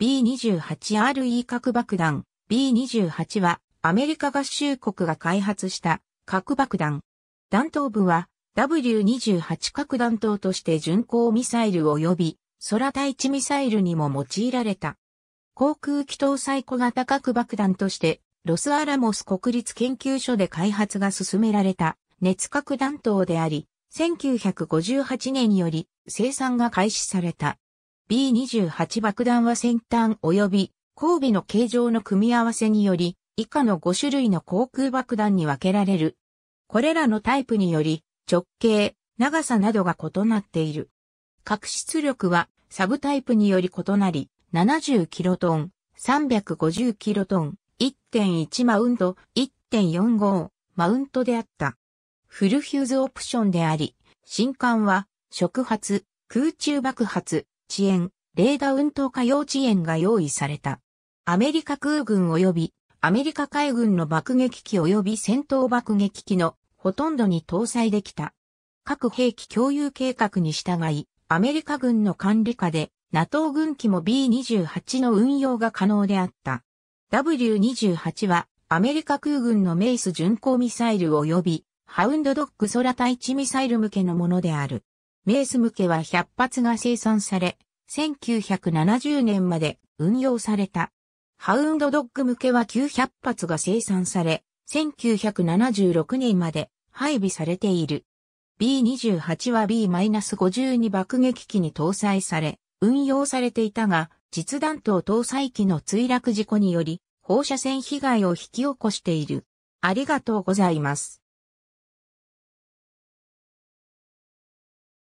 B28RE 核爆弾 B28 はアメリカ合衆国が開発した核爆弾。弾頭部は W28 核弾頭として巡航ミサイル及び空対地ミサイルにも用いられた。航空機搭載小型核爆弾としてロスアラモス国立研究所で開発が進められた熱核弾頭であり、1958年より生産が開始された。B28 爆弾は先端及び後尾の形状の組み合わせにより、以下の5種類の航空爆弾に分けられる。これらのタイプにより、直径、長さなどが異なっている。核出力はサブタイプにより異なり、70キロトン、350キロトン、1.1マウント、1.45マウントであった。フルヒューズオプションであり、新艦は触発、空中爆発、遅延、レーダー運動化用遅延が用意された。アメリカ空軍及びアメリカ海軍の爆撃機及び戦闘爆撃機のほとんどに搭載できた。各兵器共有計画に従い、アメリカ軍の管理下で NATO 軍機も B28 の運用が可能であった。W28 はアメリカ空軍のメイス巡航ミサイル及びハウンドドッグ空対地ミサイル向けのものである。メイス向けは100発が生産され、1970年まで運用された。ハウンドドッグ向けは900発が生産され、1976年まで配備されている。B28 は B-52 爆撃機に搭載され、運用されていたが、実弾頭搭載機の墜落事故により、放射線被害を引き起こしている。ありがとうございます。